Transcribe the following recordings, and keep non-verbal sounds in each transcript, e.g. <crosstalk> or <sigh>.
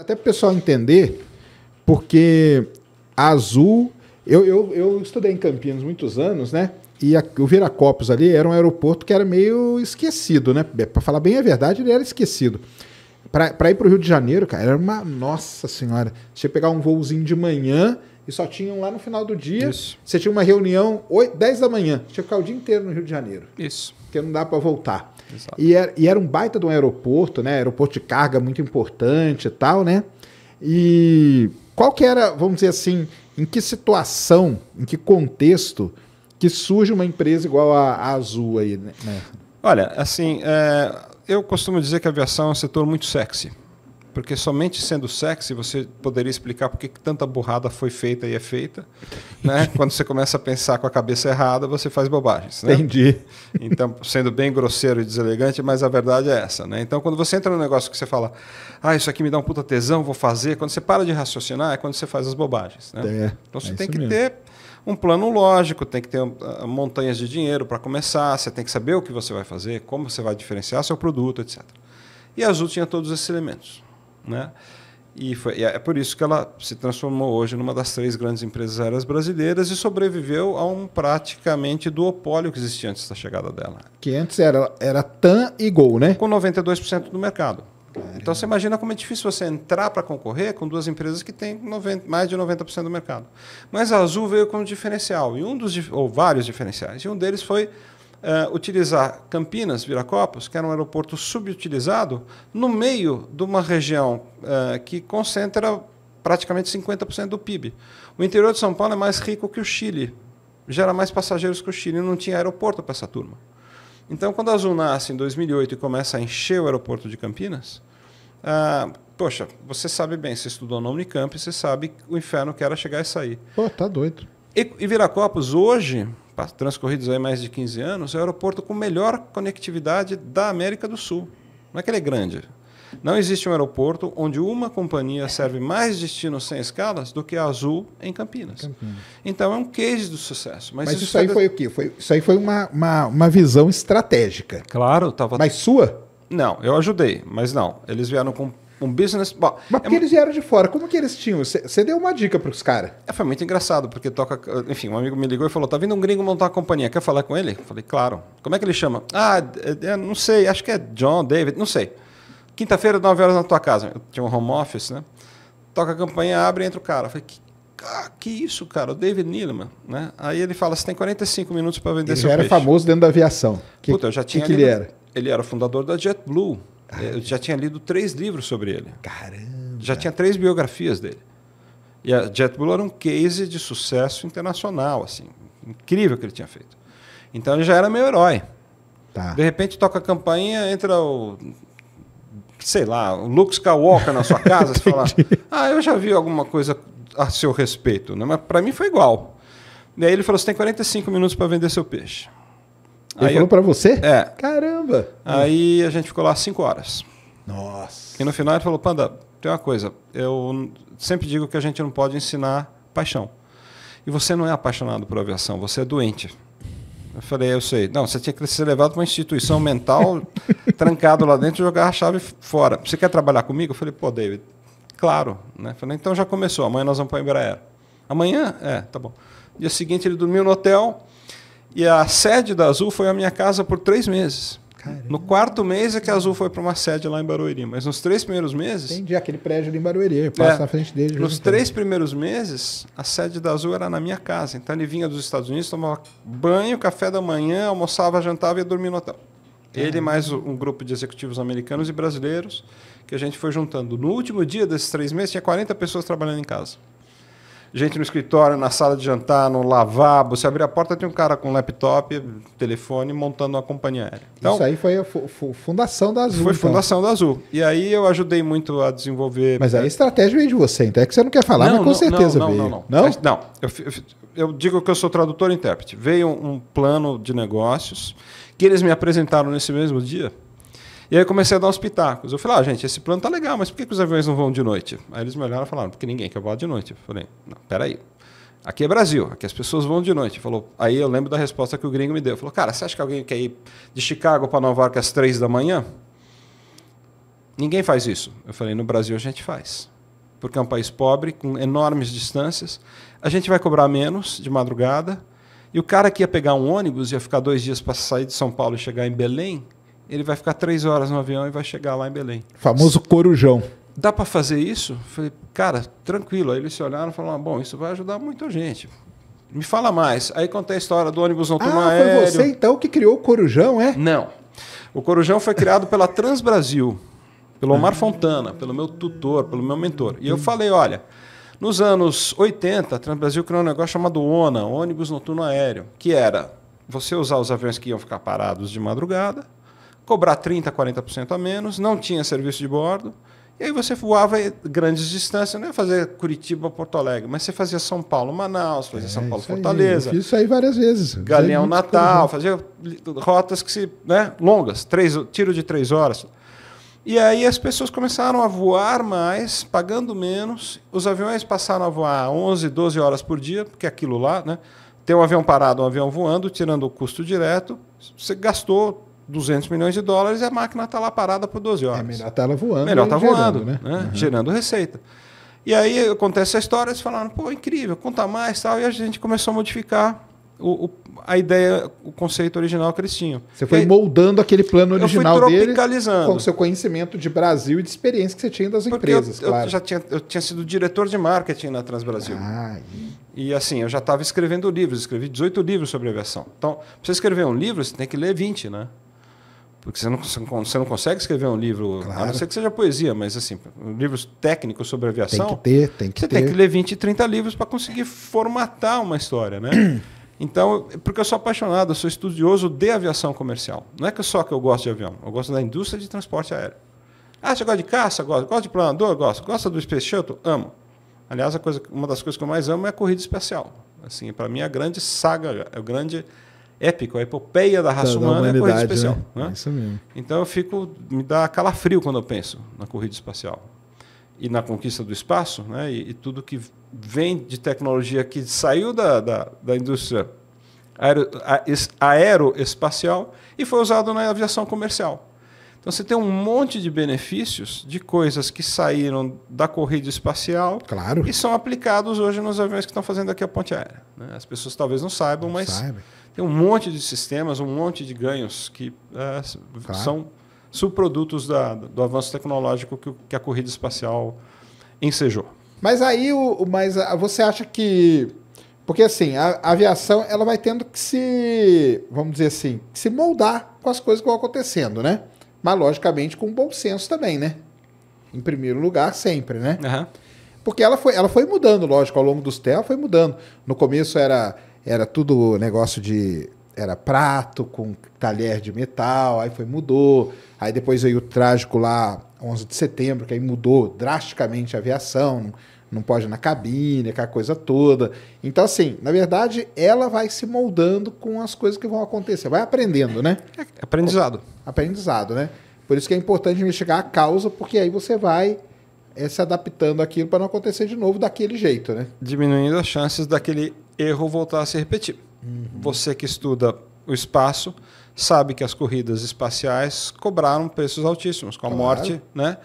Até para o pessoal entender, porque a Azul, eu, eu, eu estudei em Campinas muitos anos, né? E a, o Viracopos ali era um aeroporto que era meio esquecido, né? Para falar bem a verdade, ele era esquecido. Para ir para o Rio de Janeiro, cara, era uma. Nossa Senhora! Você pegar um voozinho de manhã e só tinham lá no final do dia. Isso. Você tinha uma reunião 8, 10 da manhã. Tinha que ficar o dia inteiro no Rio de Janeiro. Isso porque não dá para voltar. E era, e era, um baita de um aeroporto, né? Aeroporto de carga muito importante e tal, né? E qual que era, vamos dizer assim, em que situação, em que contexto que surge uma empresa igual a, a Azul aí, né? Olha, assim, é, eu costumo dizer que a aviação é um setor muito sexy. Porque somente sendo sexy você poderia explicar por que tanta burrada foi feita e é feita. Né? <laughs> Quando você começa a pensar com a cabeça errada, você faz bobagens. Né? Entendi. <laughs> Então, sendo bem grosseiro e deselegante, mas a verdade é essa. Né? Então, quando você entra num negócio que você fala, ah, isso aqui me dá um puta tesão, vou fazer. Quando você para de raciocinar, é quando você faz as bobagens. Né? É, então, você é tem que mesmo. ter um plano lógico, tem que ter ah, montanhas de dinheiro para começar, você tem que saber o que você vai fazer, como você vai diferenciar seu produto, etc. E a Azul tinha todos esses elementos né? E, foi, e é, é por isso que ela se transformou hoje numa das três grandes empresas aéreas brasileiras e sobreviveu a um praticamente duopólio que existia antes da chegada dela. Que antes era, era TAM e Gol, né? Com 92% do mercado. Caramba. Então você imagina como é difícil você entrar para concorrer com duas empresas que têm 90, mais de 90% do mercado. Mas a Azul veio com um diferencial, e um dos, ou vários diferenciais, e um deles foi uh, utilizar Campinas, Viracopos, que era um aeroporto subutilizado, no meio de uma região uh, que concentra praticamente 50% do PIB. O interior de São Paulo é mais rico que o Chile, gera mais passageiros que o Chile, não tinha aeroporto para essa turma. Então, quando a Azul nasce em 2008 e começa a encher o aeroporto de Campinas, ah, poxa, você sabe bem, você estudou na Unicamp, você sabe o inferno que era chegar e sair. Pô, tá doido. E, e Viracopos hoje transcorridos aí mais de 15 anos, é o aeroporto com melhor conectividade da América do Sul. Não é que ele é grande. Não existe um aeroporto onde uma companhia serve mais destinos sem escalas do que a Azul em Campinas. Campinas. Então é um case do sucesso. Mas, Mas isso, isso, aí foi o quê? Foi, isso aí foi uma, uma, uma visão estratégica. Claro, estava. Mas sua? Não, eu ajudei, mas não. Eles vieram com um business. Bom, Mas é porque é, eles vieram de fora, como que eles tinham? Você deu uma dica para os caras. É, foi muito engraçado, porque toca. Enfim, um amigo me ligou e falou: tá vindo um gringo montar uma companhia, quer falar com ele? Falei, claro. Como é que ele chama? Ah, é, é, não sei, acho que é John, David, não sei. Quinta-feira, 9 horas na tua casa. Eu tinha um home office, né? Toca a campanha, abre e entra o cara. Eu falei, que, ah, que isso, cara? O David Nilman, né? Aí ele fala: você tem 45 minutos para vender ele seu Ele era famoso dentro da aviação. Que, Puta, eu já tinha. que, que ele era? Ele era o fundador da JetBlue. É, eu já tinha lido três livros sobre ele. Caramba! Já tinha três biografias dele. E a JetBlue era um case de sucesso internacional, assim, incrível que ele tinha feito. Então ele já era meu herói. Tá. De repente toca a campainha, entra o sei lá, o Luke Skywalker na sua casa, você fala: <laughs> "Ah, eu já vi alguma coisa a seu respeito", né? Mas para mim foi igual. E aí ele falou: "Você tem 45 minutos para vender seu peixe". Ele aí falou eu... para você? É. Caramba! Aí a gente ficou lá cinco horas. Nossa! E no final ele falou, Panda, tem uma coisa. Eu sempre digo que a gente não pode ensinar paixão. E você não é apaixonado por aviação, você é doente. Eu falei, eu sei. Não, você tinha que ser levado para uma instituição mental, <laughs> trancado lá dentro, jogar a chave fora. Você quer trabalhar comigo? Eu falei, pô, David, claro. Né? falei, então já começou, amanhã nós vamos para Embraer. Amanhã? É, tá bom. Dia seguinte ele dormiu no hotel, e a sede da Azul foi a minha casa por três meses. Caramba. No quarto mês é que a Azul foi para uma sede lá em Barueri. Mas nos três primeiros meses. Entendi, aquele prédio ali em Barueri. Eu passo é, na frente dele. Nos três tempo. primeiros meses, a sede da Azul era na minha casa. Então ele vinha dos Estados Unidos, tomava banho, café da manhã, almoçava, jantava e ia dormir no hotel. Ele mais um grupo de executivos americanos e brasileiros que a gente foi juntando. No último dia desses três meses, tinha 40 pessoas trabalhando em casa gente no escritório, na sala de jantar, no lavabo. Se abrir a porta, tem um cara com laptop, telefone, montando uma companhia aérea. Então, Isso aí foi a fundação da Azul. Foi então. fundação da Azul. E aí eu ajudei muito a desenvolver. Mas é, a estratégia veio de você, então é que você não quer falar, não, mas com não, certeza não, veio. Não, não, não. Não, é, não eu, eu, digo que eu sou tradutor e intérprete. Veio um plano de negócios que eles me apresentaram nesse mesmo dia. E aí eu comecei a dar uns pitacos. Eu falei, ah, gente, esse plano tá legal, mas por que, que os aviões não vão de noite? Aí eles me olharam e falaram, porque ninguém quer voar de noite. Eu falei, não, peraí. Aqui é Brasil, aqui as pessoas vão de noite. Falou, aí eu lembro da resposta que o gringo me deu. Falou, cara, você acha que alguém quer ir de Chicago para Nova York às três da manhã? Ninguém faz isso. Eu falei, no Brasil a gente faz. Porque é um país pobre, com enormes distâncias. A gente vai cobrar menos de madrugada. E o cara que ia pegar um ônibus, ia ficar dois dias para sair de São Paulo e chegar em Belém, ele vai ficar três horas no avião e vai chegar lá em Belém. Famoso corujão. Dá para fazer isso? Falei, cara, tranquilo. Aí eles se olharam e falaram, ah, bom, isso vai ajudar muita gente. Me fala mais. Aí contei a história do ônibus não tomar ah, aéreo. foi você então que criou o Corujão, é? Não. O Corujão foi criado pela Transbrasil, pelo Omar Fontana, pelo meu tutor, pelo meu mentor. E eu hum. falei, olha, nos anos 80, a Transbrasil criou um negócio chamado ONA, ônibus noturno aéreo, que era você usar os aviões que iam ficar parados de madrugada cobrar 30%, 40% a menos, não tinha serviço de bordo. E aí você voava grandes distâncias, não ia fazer Curitiba, Porto Alegre, mas você fazia São Paulo, Manaus, fazia é, São Paulo, Fortaleza. Aí, isso aí várias vezes. Galeão, Natal, fazia rotas que se, né, longas, três, tiro de três horas. E aí as pessoas começaram a voar mais, pagando menos. Os aviões passaram a voar 11, 12 horas por dia, porque é aquilo lá, né? ter um avião parado, um avião voando, tirando o custo direto, você gastou 200 milhões de dólares e a máquina está lá parada por 12 horas. É melhor estar tá lá voando. Melhor estar tá voando, né? né? Uhum. Gerando receita. E aí acontece essa história, eles falaram, pô, incrível, conta mais tal. E a gente começou a modificar o, o, a ideia, o conceito original que eles tinham. Você foi moldando aquele plano original dele com o seu conhecimento de Brasil e de experiência que você tinha das Porque empresas, eu, claro. Eu já tinha, eu tinha sido diretor de marketing na Transbrasil. Ah, e... e assim, eu já estava escrevendo livros, escrevi 18 livros sobre aviação. Então, para você escrever um livro, você tem que ler 20, né? Porque você não, você não consegue escrever um livro, claro. a não ser que seja poesia, mas assim, livros técnicos sobre aviação. Tem que ter, tem que você ter. Você tem que ler 20, 30 livros para conseguir formatar uma história, né? <clears throat> Então, porque eu sou apaixonado, eu sou estudioso de aviação comercial. Não é que só que eu gosto de avião, eu gosto da indústria de transporte aéreo. Ah, você gosta de caça? Gosto. Gosta de planador? Gosto. Gosta do Space Shuttle? Amo. Aliás, coisa, uma das coisas que eu mais amo é a corrida espacial. Assim, para mim, é a grande saga, a é grande épico, a epopeia da raça da, humana da é a corrida especial. Né? né? É isso mesmo. Então eu fico, me dá calafrio quando eu penso na corrida espacial e na conquista do espaço, né? E, e tudo que vem de tecnologia que saiu da, da, da indústria aero, a, es, aeroespacial e foi usado na aviação comercial. Então você tem um monte de benefícios de coisas que saíram da corrida espacial claro. e são aplicados hoje nos aviões que estão fazendo aqui a ponte aérea. Né? As pessoas talvez não saibam, não mas tem um monte de sistemas, um monte de ganhos que é, claro. Tá. são subprodutos da, do avanço tecnológico que, que, a corrida espacial ensejou. Mas aí, o, mas ah, você acha que porque assim, a, aviação ela vai tendo que se, vamos dizer assim, se moldar com as coisas que vão acontecendo, né? Mas logicamente com bom senso também, né? Em primeiro lugar, sempre, né? Uhum. Porque ela foi, ela foi mudando, lógico, ao longo dos tempos, foi mudando. No começo era era tudo negócio de era prato com talher de metal, aí foi mudou. Aí depois veio o trágico lá, 11 de setembro, que aí mudou drasticamente a aviação, não, pode pode na cabine, aquela coisa toda. Então, assim, na verdade, ela vai se moldando com as coisas que vão acontecer, vai aprendendo, né? É, aprendizado. Aprendizado, né? Por isso que é importante investigar a causa, porque aí você vai é se adaptando aquilo para não acontecer de novo daquele jeito, né? Diminuindo as chances daquele erro voltar a se repetir. Uhum. Você que estuda o espaço sabe que as corridas espaciais cobraram preços altíssimos, com a claro. morte né,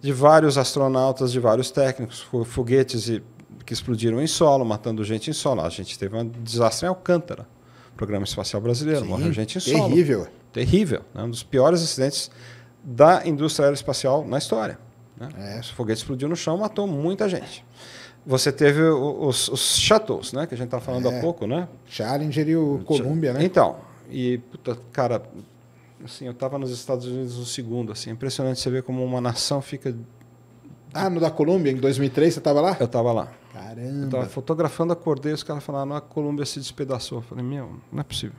de vários astronautas, de vários técnicos, foguetes e, que explodiram em solo, matando gente em solo. A gente teve um desastre em Alcântara, programa espacial brasileiro, Sim, morreu gente em terrível. solo. Terrível. Terrível. Né, um dos piores acidentes da indústria aeroespacial na história. Né? É, esse foguete explodiu no chão, matou muita gente. Você teve os, os né? Que a gente estava falando é, há pouco, né? Challenger e o Columbia, né? Então, e, puta, cara, assim, eu estava nos Estados Unidos no segundo, assim, é impressionante você ver como uma nação fica... Ah, no da Colômbia, em 2003, você estava lá? Eu estava lá. Caramba. Eu estava fotografando, acordei, os caras falaram, ah, a Colômbia se despedaçou. Eu falei, meu, não é possível.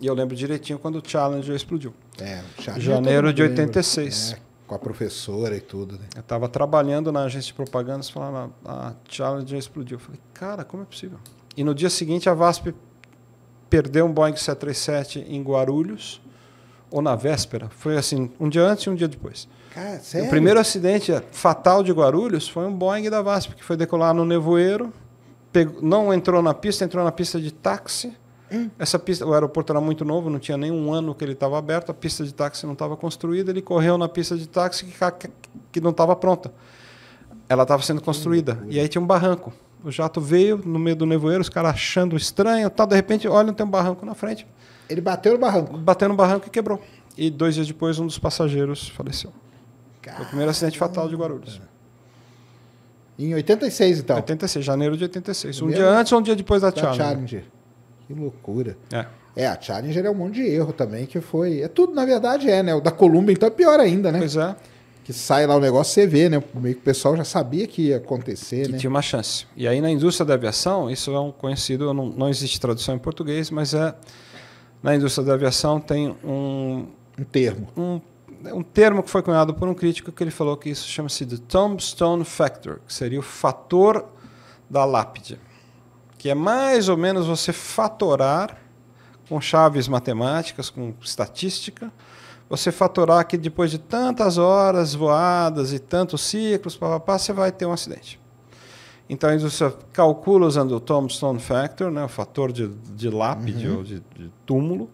E eu lembro direitinho quando o Challenger explodiu. É, o Challenger. Janeiro de 86. É, com a professora e tudo. Né? Eu estava trabalhando na agência de propaganda e falaram, ah, a Challenge explodiu. Eu falei, cara, como é possível? E no dia seguinte a VASP perdeu um Boeing 737 em Guarulhos, ou na véspera. Foi assim, um dia antes e um dia depois. Cara, o primeiro acidente fatal de Guarulhos foi um Boeing da VASP, que foi decolar no nevoeiro, pegou, não entrou na pista, entrou na pista de táxi essa pista, o aeroporto era muito novo, não tinha nem um ano que ele estava aberto, a pista de táxi não estava construída, ele correu na pista de táxi que, que não estava pronta. Ela estava sendo construída. E aí tinha um barranco. O jato veio no meio do nevoeiro, os caras achando estranho, tal, de repente, olha, tem um barranco na frente. Ele bateu no barranco? Bateu no barranco e quebrou. E dois dias depois, um dos passageiros faleceu. Caramba. Foi o primeiro acidente fatal de Guarulhos. Em 86, então? 86, janeiro de 86. Um dia antes ou um dia depois da, da Challenge? Challenger. Que loucura. É. É, a Challenger é um monte de erro também, que foi. É tudo, na verdade, é, né? O da Columbia, então, é pior ainda, né? Pois é. Que sai lá o negócio, você vê, né? Meio que o pessoal já sabia que ia acontecer, que né? tinha uma chance. E aí, na indústria da aviação, isso é um conhecido, não, não existe tradução em português, mas é. Na indústria da aviação tem um. Um termo. Um, um termo que foi cunhado por um crítico que ele falou que isso chama-se de Tombstone Factor, que seria o fator da lápide que é mais ou menos você fatorar com chaves matemáticas, com estatística, você fatorar que depois de tantas horas voadas e tantos ciclos, pá, você vai ter um acidente. Então, você calcula usando o Tombstone Factor, né, o fator de, de lápide uhum. ou de, de, túmulo,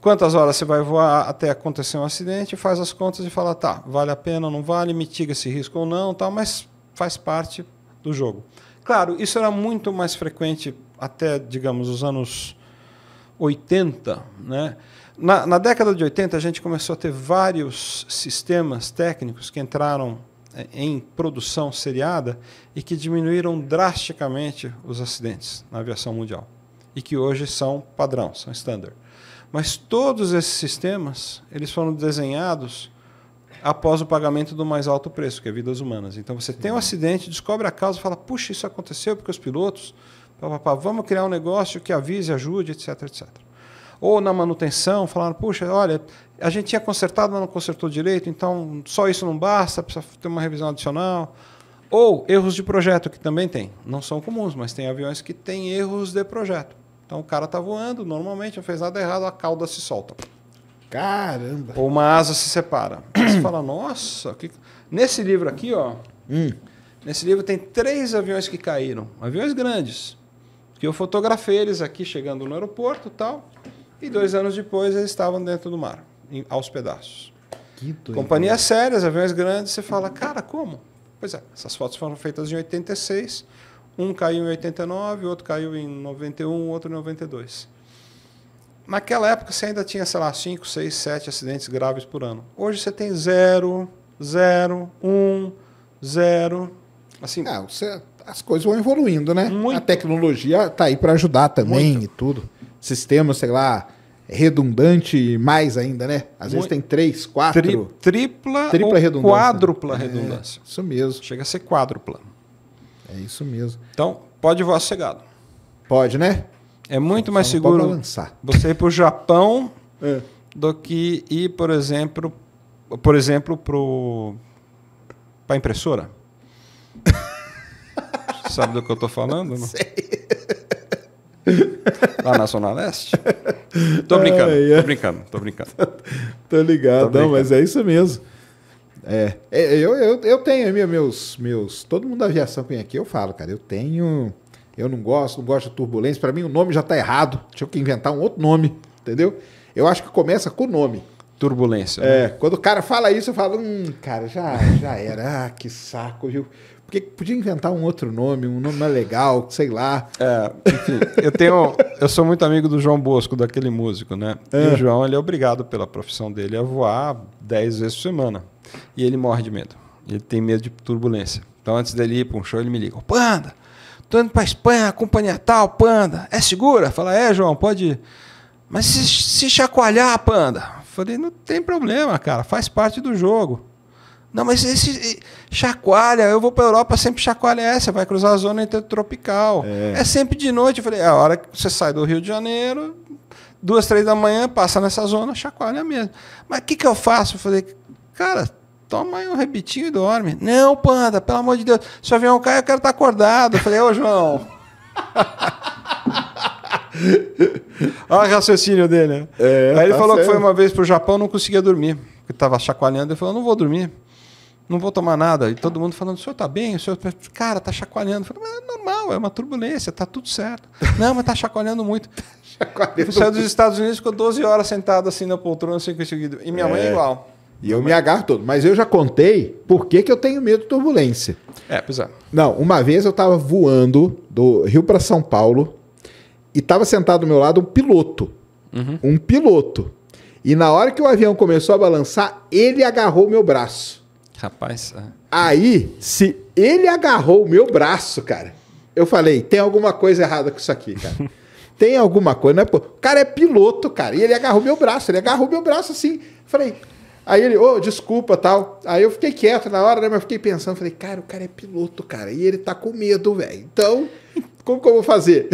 quantas horas você vai voar até acontecer um acidente, faz as contas e fala, tá, vale a pena ou não vale, mitiga esse risco ou não, tal, mas faz parte do jogo. Claro, isso era muito mais frequente até, digamos, os anos 80. Né? Na, na década de 80, a gente começou a ter vários sistemas técnicos que entraram é, em produção seriada e que diminuíram drasticamente os acidentes na aviação mundial e que hoje são padrão, são standard. Mas todos esses sistemas, eles foram desenhados após o pagamento do mais alto preço, que é vidas humanas. Então você tem um uhum. acidente, descobre a causa, fala, puxa, isso aconteceu porque os pilotos, pá, pá, pá, vamos criar um negócio que avise, ajude, etc, etc. Ou na manutenção, falaram, puxa, olha, a gente tinha consertado, mas não consertou direito, então só isso não basta, precisa ter uma revisão adicional. Ou erros de projeto, que também tem. Não são comuns, mas tem aviões que têm erros de projeto. Então o cara está voando, normalmente não fez nada é errado, a cauda se solta Caramba! Ou uma asa se separa. Você fala, nossa, que... nesse livro aqui, ó. Hum. Nesse livro tem três aviões que caíram, aviões grandes. Que eu fotografei eles aqui chegando no aeroporto tal. E dois anos depois eles estavam dentro do mar, em, aos pedaços. Que doido. Companhias sérias, aviões grandes, você fala, cara, como? Pois é, essas fotos foram feitas em 86. Um caiu em 89, outro caiu em 91, outro em 92. Naquela época você ainda tinha, sei lá, 5, 6, 7 acidentes graves por ano. Hoje você tem 0, 0, 1, 0. Assim, ah, você, as coisas vão evoluindo, né? Muito. A tecnologia está aí para ajudar também muito. e tudo. Sistema, sei lá, redundante mais ainda, né? Às muito. vezes tem 3, 4. Tri, tripla, tripla ou redundância. Né? quádrupla é, redundância. isso mesmo. Chega a ser quádrupla. É isso mesmo. Então, pode voar cegado. Pode, né? É muito mais seguro você ir para o Japão é. do que ir, por exemplo, por exemplo, para a impressora. <laughs> Sabe do que eu estou falando? Não? Sei. Lá na Zona Leste? Estou brincando, estou é. brincando, estou brincando. <laughs> tô ligado, tô brincando. não, mas é isso mesmo. É, é, eu, eu, eu tenho meus, meus. Todo mundo da aviação que vem aqui, eu falo, cara, eu tenho eu não gosto, não gosto de turbulência. Para mim, o nome já está errado. Tinha que inventar um outro nome, entendeu? Eu acho que começa com o nome. Turbulência. É, né? quando o cara fala isso, eu falo, hum, cara, já, já era, ah, que saco, viu? Porque podia inventar um outro nome, um nome mais legal, sei lá. É, enfim, eu tenho. Eu sou muito amigo do João Bosco, daquele músico, né? É. E o João ele é obrigado pela profissão dele a voar 10 vezes por semana. E ele morre de medo. Ele tem medo de turbulência. Então, antes dele ir para um show, ele me liga: Panda, Tô indo para Espanha, companhia tal, Panda. É segura? Fala, é, João, pode ir. Mas se, se chacoalhar, Panda? Falei, não tem problema, cara, faz parte do jogo. Não, mas esse chacoalha, eu vou para Europa, sempre chacoalha essa, vai cruzar a zona intertropical. É. é sempre de noite. Eu falei, é a hora que você sai do Rio de Janeiro, duas, três da manhã, passa nessa zona, chacoalha mesmo. Mas o que, que eu faço? Eu falei, cara, toma aí um rebitinho e dorme. Não, panda, pelo amor de Deus, se o avião cai, eu quero estar tá acordado. Eu falei, ô João. <laughs> Olha o raciocínio dele. Né? É, aí ele tá falou sério. que foi uma vez pro Japão, não conseguia dormir. Porque tava chacoalhando, ele falou, não vou dormir. Não vou tomar nada. E todo mundo falando, o senhor tá bem? O senhor, tá, cara, tá chacoalhando. Eu falei, mas é normal, é uma turbulência, tá tudo certo. <laughs> não, mas tá chacoalhando muito. Tá chacoalhando. Saiu dos Estados Unidos, ficou 12 horas sentado assim na poltrona, sem conseguir. E minha é. mãe é, é. igual. E eu me agarro todo. Mas eu já contei por que, que eu tenho medo de turbulência. É, pois é. Não, uma vez eu estava voando do Rio para São Paulo e estava sentado do meu lado um piloto. Uhum. Um piloto. E na hora que o avião começou a balançar, ele agarrou meu braço. Rapaz. É. Aí, se ele agarrou o meu braço, cara, eu falei: tem alguma coisa errada com isso aqui, cara. <laughs> tem alguma coisa, não é o cara é piloto, cara. E ele agarrou meu braço, ele agarrou meu braço assim. Falei, Aí ele, ô, oh, desculpa, tal. Aí eu fiquei quieto na hora, né? Mas fiquei pensando, falei, cara, o cara é piloto, cara. E ele tá com medo, velho. Então, como que eu vou fazer?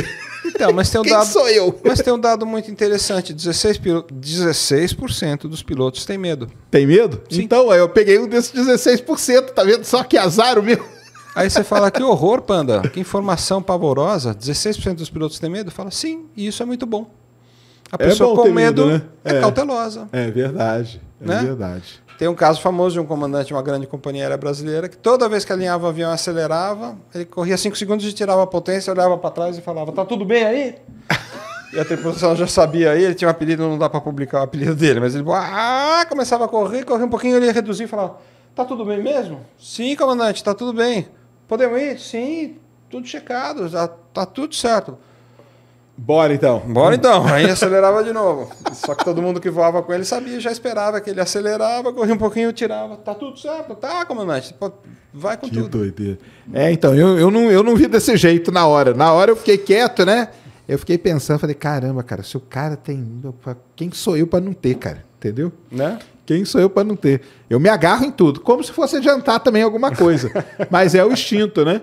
Então, mas tem um <laughs> Quem dado, sou eu? Mas tem um dado muito interessante: 16%, pil... 16 dos pilotos têm medo. Tem medo? Sim. Então, aí eu peguei um desses 16%, tá vendo? Só que azar o meu. <laughs> Aí você fala, que horror, Panda. Que informação pavorosa. 16% dos pilotos têm medo? Fala, sim, e isso é muito bom. A pessoa é com medo, né? é, é, cautelosa. É verdade, é né? verdade. Tem um caso famoso de um comandante de uma grande companhia aérea brasileira que toda vez que alinhava o avião e acelerava, ele corria 5 segundos e tirava a potência, olhava para trás e falava: Tá tudo bem aí? e a tripulação já sabia aí, ele tinha um apelido, não dá para publicar o apelido dele, mas ele ah, começava a correr, correr um pouquinho, ele ia reduzir e falava: Tá tudo bem mesmo? Sim, comandante, tá tudo bem. Podemos ir? Sim, tudo checado, já tá tudo certo. Bora então. Bora então. <laughs> Aí acelerava de novo. Só que todo mundo que voava com ele sabia, já esperava que ele acelerava, corria um pouquinho, tirava. Tá tudo certo, tá, comandante. Vai com que tudo. Doideira. É, então, eu, eu, não, eu não vi desse jeito na hora. Na hora eu fiquei quieto, né? Eu fiquei pensando, falei, caramba, cara, se o cara tem. Quem sou eu para não ter, cara? Entendeu? Né? Quem sou eu para não ter? Eu me agarro em tudo, como se fosse adiantar também alguma coisa. <laughs> Mas é o instinto, né?